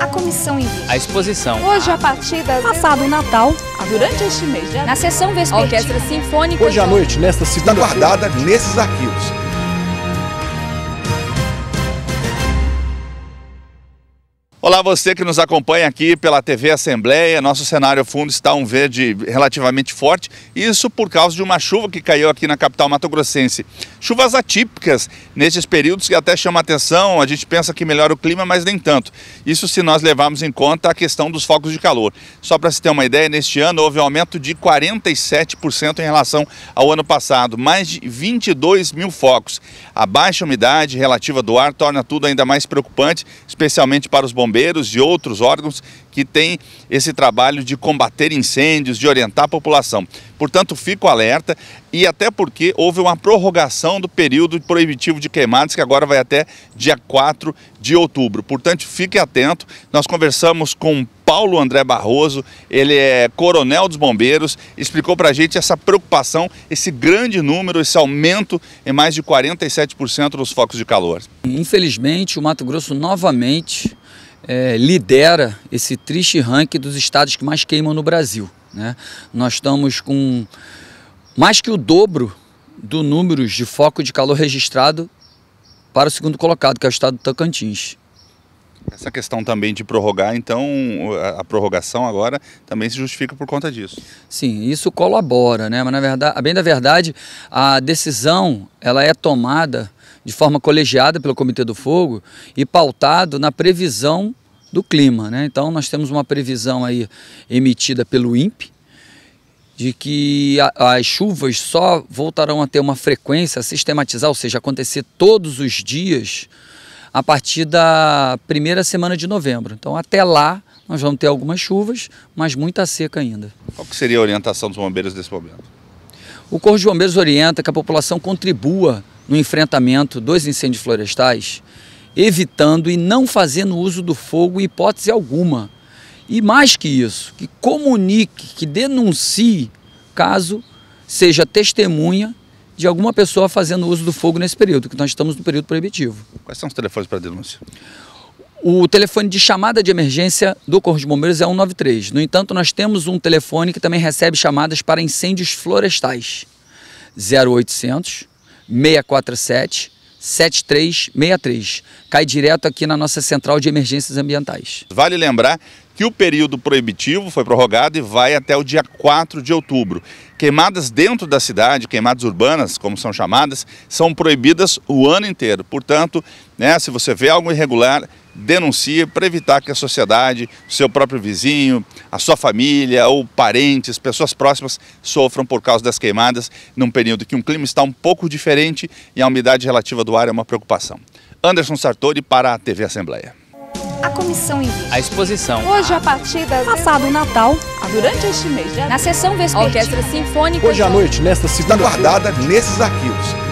a comissão em vídeo. A exposição. Hoje, a partir das... Passado o Natal, ah, durante este mês, na sessão vespertina. Orquestra Sinfônica... Hoje à noite, nesta segunda Está guardada nesses arquivos. Olá, você que nos acompanha aqui pela TV Assembleia. Nosso cenário fundo está um verde relativamente forte, isso por causa de uma chuva que caiu aqui na capital mato-grossense. Chuvas atípicas nesses períodos que até chama atenção, a gente pensa que melhora o clima, mas nem tanto. Isso se nós levarmos em conta a questão dos focos de calor. Só para se ter uma ideia, neste ano houve um aumento de 47% em relação ao ano passado, mais de 22 mil focos. A baixa umidade relativa do ar torna tudo ainda mais preocupante, especialmente para os bombeiros bombeiros e outros órgãos que têm esse trabalho de combater incêndios, de orientar a população. Portanto, fico alerta e até porque houve uma prorrogação do período proibitivo de queimadas, que agora vai até dia 4 de outubro. Portanto, fique atento. Nós conversamos com Paulo André Barroso, ele é coronel dos bombeiros, explicou para a gente essa preocupação, esse grande número, esse aumento em mais de 47% dos focos de calor. Infelizmente, o Mato Grosso novamente é, lidera esse triste ranking dos estados que mais queimam no Brasil. Né? Nós estamos com mais que o dobro do números de foco de calor registrado para o segundo colocado, que é o estado do Tocantins. Essa questão também de prorrogar, então a prorrogação agora também se justifica por conta disso. Sim, isso colabora, né? Mas na verdade, bem da verdade, a decisão ela é tomada de forma colegiada pelo Comitê do Fogo e pautado na previsão do clima, né? Então nós temos uma previsão aí emitida pelo INPE, de que as chuvas só voltarão a ter uma frequência a sistematizar, ou seja, acontecer todos os dias a partir da primeira semana de novembro. Então até lá nós vamos ter algumas chuvas, mas muita seca ainda. Qual seria a orientação dos bombeiros nesse momento? O Corpo de Bombeiros orienta que a população contribua no enfrentamento dos incêndios florestais, evitando e não fazendo uso do fogo em hipótese alguma. E mais que isso, que comunique, que denuncie caso seja testemunha de alguma pessoa fazendo uso do fogo nesse período, que nós estamos no período proibitivo. Quais são os telefones para denúncia? O telefone de chamada de emergência do Corpo de Bombeiros é 193. No entanto, nós temos um telefone que também recebe chamadas para incêndios florestais. 0800 647 7363. Cai direto aqui na nossa central de emergências ambientais. Vale lembrar que o período proibitivo foi prorrogado e vai até o dia 4 de outubro. Queimadas dentro da cidade, queimadas urbanas, como são chamadas, são proibidas o ano inteiro. Portanto, né, se você vê algo irregular, denuncie para evitar que a sociedade, seu próprio vizinho, a sua família ou parentes, pessoas próximas sofram por causa das queimadas num período que o clima está um pouco diferente e a umidade relativa do ar é uma preocupação. Anderson Sartori para a TV Assembleia. A comissão invita. A exposição. Hoje a partida. Passado o Natal. Durante este mês. Na sessão vespertina. Orquestra Sinfônica. Hoje à noite, nesta segunda. Está guardada nesses arquivos.